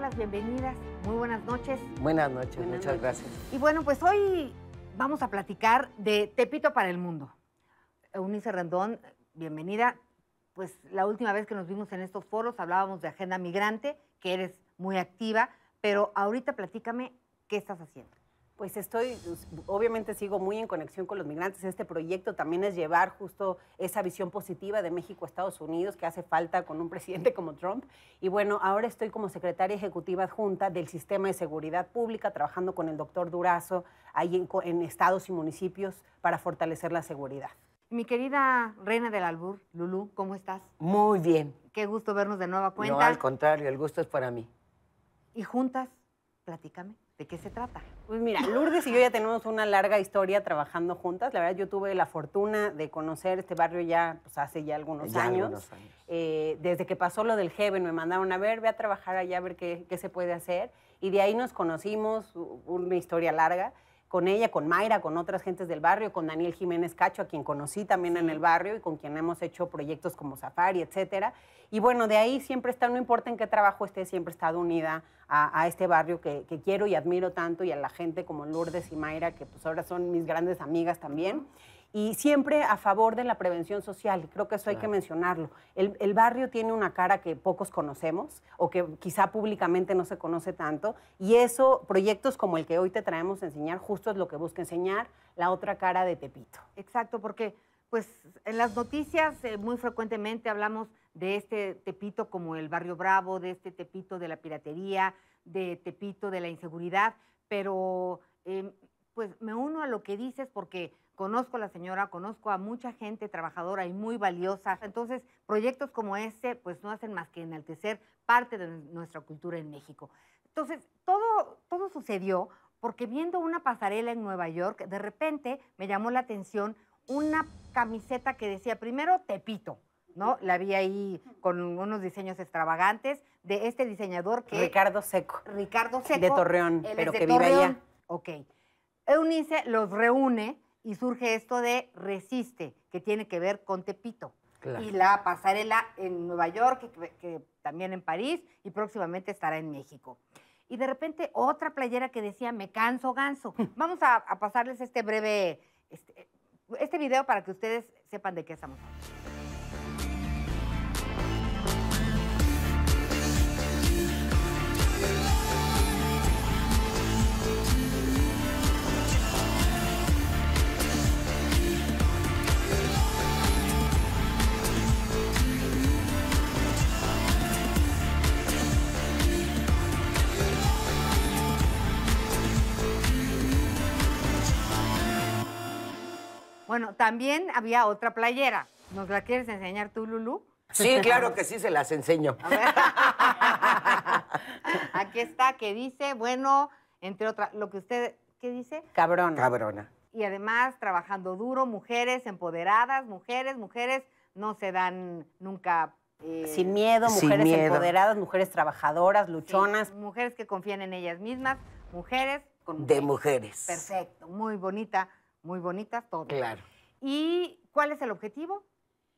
las bienvenidas, muy buenas noches. Buenas noches, muchas gracias. Y bueno, pues hoy vamos a platicar de Tepito para el Mundo. Eunice Rendón, bienvenida. Pues la última vez que nos vimos en estos foros hablábamos de agenda migrante, que eres muy activa, pero ahorita platícame qué estás haciendo. Pues estoy, obviamente sigo muy en conexión con los migrantes. Este proyecto también es llevar justo esa visión positiva de México Estados Unidos que hace falta con un presidente como Trump. Y bueno, ahora estoy como secretaria ejecutiva adjunta del Sistema de Seguridad Pública, trabajando con el doctor Durazo ahí en, estados y municipios para fortalecer la seguridad. Mi querida reina del albur, Lulú, ¿cómo estás? Muy bien. Qué gusto vernos de nueva cuenta. No, al contrario, el gusto es para mí. Y juntas, platícame. ¿De qué se trata? Pues mira, Lourdes y yo ya tenemos una larga historia trabajando juntas. La verdad, yo tuve la fortuna de conocer este barrio ya pues, hace ya algunos años. Eh, desde que pasó lo del Heaven, me mandaron a ver, ve a trabajar allá a ver qué, qué se puede hacer. Y de ahí nos conocimos, una historia larga con ella, con Mayra, con otras gentes del barrio, con Daniel Jiménez Cacho, a quien conocí también en el barrio y con quien hemos hecho proyectos como Safari, etcétera. Y bueno, de ahí siempre está, no importa en qué trabajo esté, siempre he estado unida a, este barrio que, quiero y admiro tanto y a la gente como Lourdes y Mayra, que pues ahora son mis grandes amigas también y siempre a favor de la prevención social, creo que eso hay que mencionarlo. El, barrio tiene una cara que pocos conocemos o que quizá públicamente no se conoce tanto, y eso, proyectos como el que hoy te traemos a enseñar, justo es lo que busca enseñar la otra cara de Tepito. Exacto, porque pues en las noticias eh, muy frecuentemente hablamos de este Tepito como el barrio bravo, de este Tepito de la piratería, de Tepito de la inseguridad, pero em, pues me uno a lo que dices porque Conozco a la señora, conozco a mucha gente trabajadora y muy valiosa. Entonces, proyectos como este, pues no hacen más que enaltecer parte de nuestra cultura en México. Entonces, todo, todo sucedió porque viendo una pasarela en Nueva York, de repente me llamó la atención una camiseta que decía, primero Tepito, ¿no? La vi ahí con unos diseños extravagantes de este diseñador que... Ricardo Seco. Ricardo Seco. De Torreón, pero que vive allá. Ok. Eunice los reúne y surge esto de Resiste, que tiene que ver con Tepito. Y la pasarela en Nueva York, que, también en París, y próximamente estará en México. Y de repente otra playera que decía, me canso ganso. Hmm. Vamos a, pasarles este breve, este, este video para que ustedes sepan de qué estamos hablando. Bueno, también había otra playera. ¿Nos la quieres enseñar tú, Lulu? Sí, claro que sí, se las enseño. Aquí está, que dice, bueno, entre otras, lo que usted, ¿qué dice? Cabrona. Cabrona. Y además, trabajando duro, mujeres empoderadas, mujeres, mujeres no se dan nunca eh, sin miedo, mujeres empoderadas, mujeres trabajadoras, luchonas. mujeres que confían en ellas mismas, mujeres mujeres. De mujeres. Perfecto, muy bonita muy bonitas todas. Claro. ¿Y cuál es el objetivo?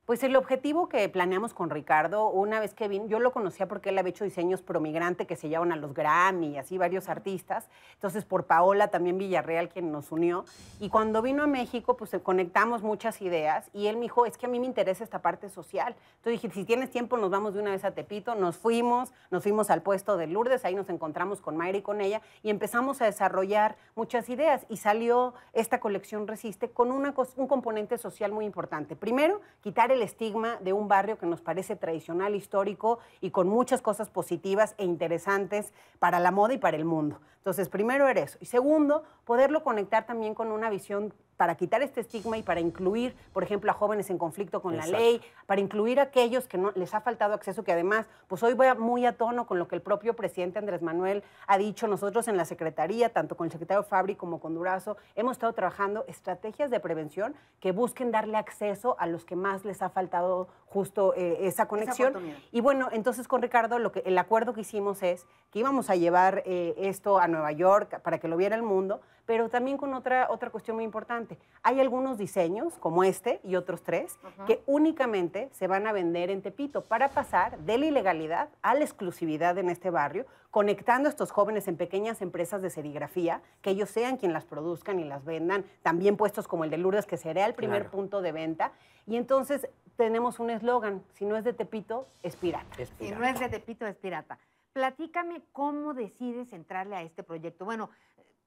Pues el objetivo que planeamos con Ricardo, una vez que vino, yo lo conocía porque él había hecho diseños pro migrante que se llevaban a los Grammy y así varios artistas. Entonces, por Paola también Villarreal, quien nos unió. Y cuando vino a México, pues conectamos muchas ideas y él me dijo, es que a mí me interesa esta parte social. Entonces dije, si tienes tiempo, nos vamos de una vez a Tepito. Nos fuimos, nos fuimos al puesto de Lourdes, ahí nos encontramos con Mayra y con ella y empezamos a desarrollar muchas ideas. Y salió esta colección Resiste con un componente social muy importante. Primero, quitar el estigma de un barrio que nos parece tradicional, histórico y con muchas cosas positivas e interesantes para la moda y para el mundo. Entonces, primero era eso. Y segundo, poderlo conectar también con una visión para quitar este estigma y para incluir, por ejemplo, a jóvenes en conflicto con la ley, para incluir a aquellos que no les ha faltado acceso, que además, pues hoy voy muy a tono con lo que el propio presidente Andrés Manuel ha dicho. Nosotros en la Secretaría, tanto con el secretario Fabri como con Durazo, hemos estado trabajando estrategias de prevención que busquen darle acceso a los que más les ha faltado justo eh, esa conexión. y bueno, entonces con Ricardo, lo que, el acuerdo que hicimos es que íbamos a llevar eh, esto a Nueva York para que lo viera el mundo, pero también con otra, otra cuestión muy importante. Hay algunos diseños, como este y otros tres, que únicamente se van a vender en Tepito para pasar de la ilegalidad a la exclusividad en este barrio, conectando a estos jóvenes en pequeñas empresas de serigrafía, que ellos sean quien las produzcan y las vendan, también puestos como el de Lourdes, que será el primer punto de venta. Y entonces tenemos un eslogan, si no es de Tepito, es pirata. Si no es de Tepito, es pirata. Platícame cómo decides entrarle a este proyecto. Bueno,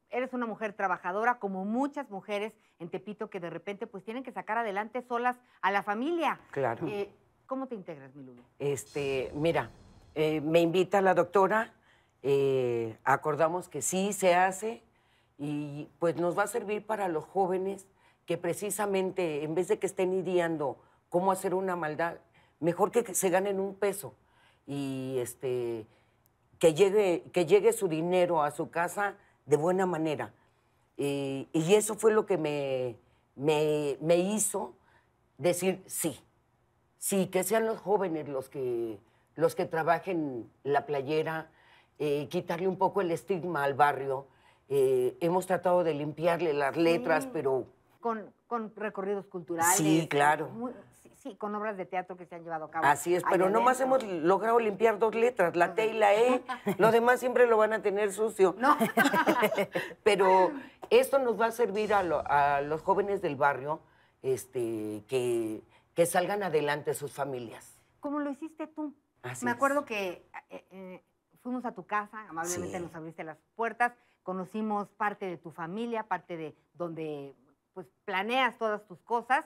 eres una mujer trabajadora, como muchas mujeres en Tepito que de repente pues tienen que sacar adelante solas a la familia. Claro. Eh, ¿Cómo te integras, mi Este, mira, eh, me invita la doctora, eh, acordamos que sí se hace y pues nos va a servir para los jóvenes que precisamente en vez de que estén ideando cómo hacer una maldad, mejor que se ganen un peso y este que llegue que llegue su dinero a su casa de buena manera. Eh, y, eso fue lo que me, hizo decir sí, sí, que sean los jóvenes los que, los que trabajen la playera, eh, quitarle un poco el estigma al barrio. Eh, hemos tratado de limpiarle las letras, pero... Con, recorridos culturales. Sí, claro sí, con obras de teatro que se han llevado a cabo. Así es, pero nomás hemos logrado limpiar dos letras, la T y la E. Los demás siempre lo van a tener sucio. No. pero esto nos va a servir a, los jóvenes del barrio este, que, salgan adelante sus familias. Como lo hiciste tú. Así Me acuerdo que eh, eh, fuimos a tu casa, amablemente nos abriste las puertas, conocimos parte de tu familia, parte de donde pues planeas todas tus cosas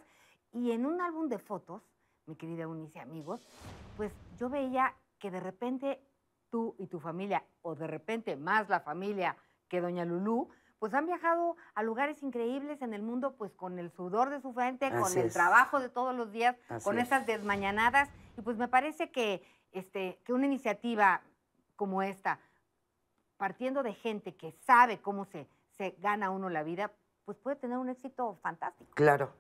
y en un álbum de fotos, mi querida Unice amigos, pues yo veía que de repente tú y tu familia, o de repente más la familia que Doña Lulú, pues han viajado a lugares increíbles en el mundo, pues con el sudor de su frente, con el trabajo de todos los días, con esas desmañanadas. Y pues me parece que, este, que una iniciativa como esta, partiendo de gente que sabe cómo se, se gana uno la vida, pues puede tener un éxito fantástico. Claro,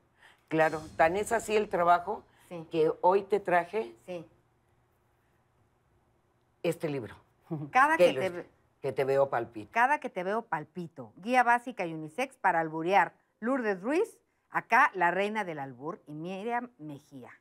Claro, tan es así el trabajo que hoy te traje este libro. Cada que, te... veo palpito. Cada que te veo palpito. Guía básica y unisex para alburear. Lourdes Ruiz, acá la reina del albur y Miriam Mejía.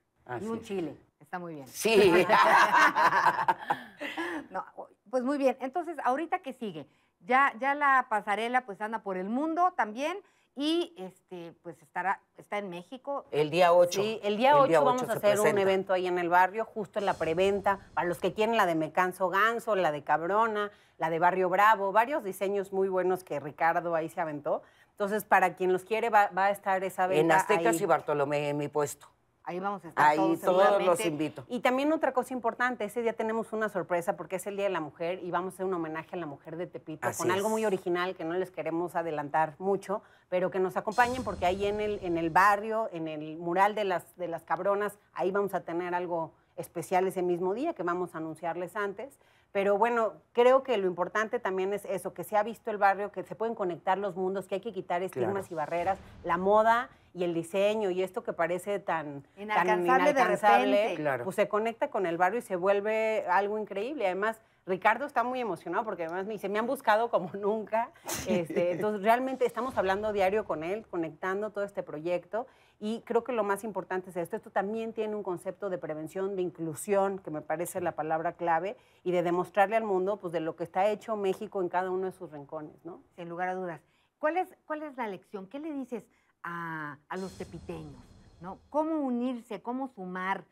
y un chile. Está muy bien. Sí. pues muy bien. Entonces, ahorita que sigue, ya, ya la pasarela pues anda por el mundo también y este, pues estará, está en México. El día 8. Sí, el día 8, vamos a hacer un evento ahí en el barrio, justo en la preventa, para los que quieren la de Mecanso Ganso, la de Cabrona, la de Barrio Bravo, varios diseños muy buenos que Ricardo ahí se aventó. Entonces, para quien los quiere, va, a estar esa venta. En Aztecas y Bartolomé, en mi puesto. Ahí vamos a estar. Ahí todos, los invito. Y también otra cosa importante, ese día tenemos una sorpresa porque es el Día de la Mujer y vamos a hacer un homenaje a la mujer de Tepito con algo muy original que no les queremos adelantar mucho, pero que nos acompañen porque ahí en el, en el barrio, en el mural de las, de las cabronas, ahí vamos a tener algo especial ese mismo día que vamos a anunciarles antes. Pero bueno, creo que lo importante también es eso, que se ha visto el barrio, que se pueden conectar los mundos, que hay que quitar estigmas y barreras. La moda y el diseño y esto que parece tan inalcanzable, tan pues se conecta con el barrio y se vuelve algo increíble. Además, Ricardo está muy emocionado porque además me dice, me han buscado como nunca. Este, entonces, realmente estamos hablando diario con él, conectando todo este proyecto. Y creo que lo más importante es esto. Esto también tiene un concepto de prevención, de inclusión, que me parece la palabra clave, y de demostrarle al mundo pues, de lo que está hecho México en cada uno de sus rincones. ¿no? Sin lugar a dudas. ¿Cuál es, ¿Cuál es la lección? ¿Qué le dices a, los tepiteños, ¿no? Cómo unirse, cómo sumar,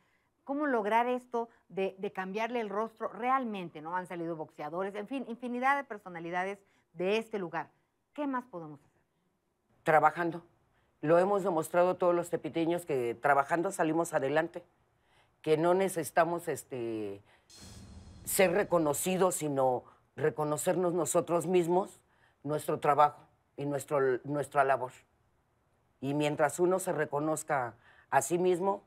cómo lograr esto de, cambiarle el rostro realmente, ¿no? Han salido boxeadores, en fin, infinidad de personalidades de este lugar. ¿Qué más podemos hacer? Trabajando. Lo hemos demostrado todos los tepiteños que trabajando salimos adelante, que no necesitamos este, ser reconocidos, sino reconocernos nosotros mismos, nuestro trabajo y nuestro, nuestra labor. Y mientras uno se reconozca a sí mismo,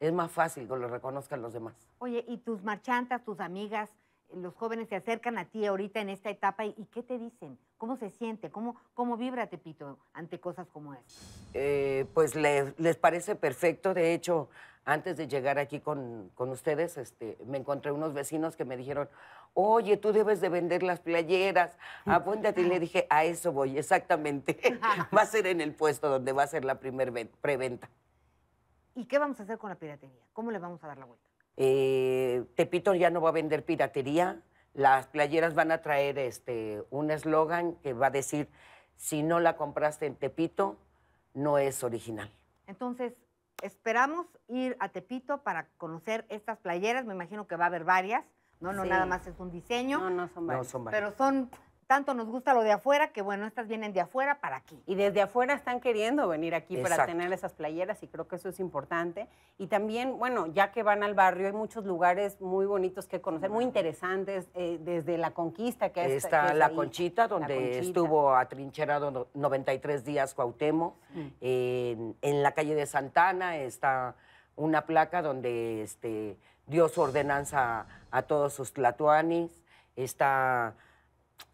es más fácil que lo reconozcan los demás. Oye, ¿y tus marchantas, tus amigas, los jóvenes se acercan a ti ahorita en esta etapa y, qué te dicen? ¿Cómo se siente? ¿Cómo, cómo vibra Tepito ante cosas como esas? Eh, pues les parece perfecto. De hecho, antes de llegar aquí con, ustedes, este, me encontré unos vecinos que me dijeron, oye, tú debes de vender las playeras, mm. apúntate. Y le dije, a eso voy, exactamente. va a ser en el puesto donde va a ser la primer preventa. ¿Y qué vamos a hacer con la piratería? ¿Cómo le vamos a dar la vuelta? Eh, Tepito ya no va a vender piratería. Las playeras van a traer este, un eslogan que va a decir, si no la compraste en Tepito, no es original. Entonces, esperamos ir a Tepito para conocer estas playeras. Me imagino que va a haber varias. No, no, nada más es un diseño. No, no son varios. Pero son tanto nos gusta lo de afuera que bueno, estas vienen de afuera para aquí. Y desde afuera están queriendo venir aquí para tener esas playeras y creo que eso es importante. Y también, bueno, ya que van al barrio, hay muchos lugares muy bonitos que conocer, muy interesantes, eh, desde la conquista que es, está... la Conchita, donde estuvo atrincherado 93 días Cuauhtémoc, mm. en la calle de Santana está una placa donde este, dio su ordenanza a, todos sus tlatuanis, está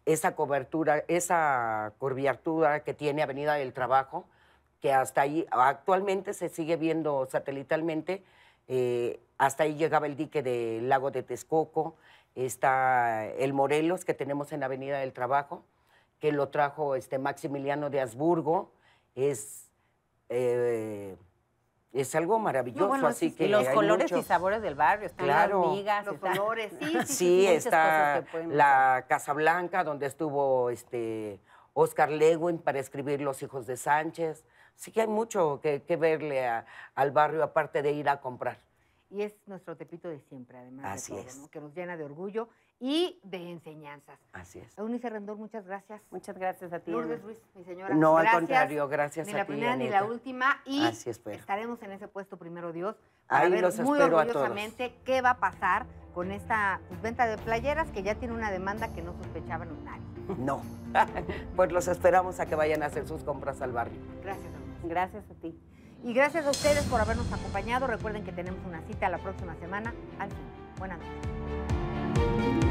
esa cobertura, esa curviatura que tiene Avenida del Trabajo, que hasta ahí actualmente se sigue viendo satelitalmente, eh, hasta ahí llegaba el dique del lago de Texcoco, está el Morelos que tenemos en Avenida del Trabajo, que lo trajo este Maximiliano de Habsburgo, es... Eh, es algo maravilloso, así que y los colores y sabores del barrio, están claro, las migas, los colores, sí, sí, sí está la Casa Blanca donde estuvo este Oscar Lewin para escribir Los hijos de Sánchez, así que hay mucho que, verle al barrio aparte de ir a comprar. Y es nuestro tepito de siempre, además así es. que nos llena de orgullo y de enseñanzas. Así es. Eunice Rendón, muchas gracias. Muchas gracias a ti. Lourdes Ruiz, mi señora. No, al contrario, gracias a ti. Ni la primera ni la última. Y estaremos en ese puesto primero, Dios. Para ver los muy espero orgullosamente a todos. qué va a pasar con esta venta de playeras que ya tiene una demanda que no sospechaban nadie. No. pues los esperamos a que vayan a hacer sus compras al barrio. Gracias, Eunice. Gracias a ti. Y gracias a ustedes por habernos acompañado. Recuerden que tenemos una cita la próxima semana. Al fin. Buenas noches.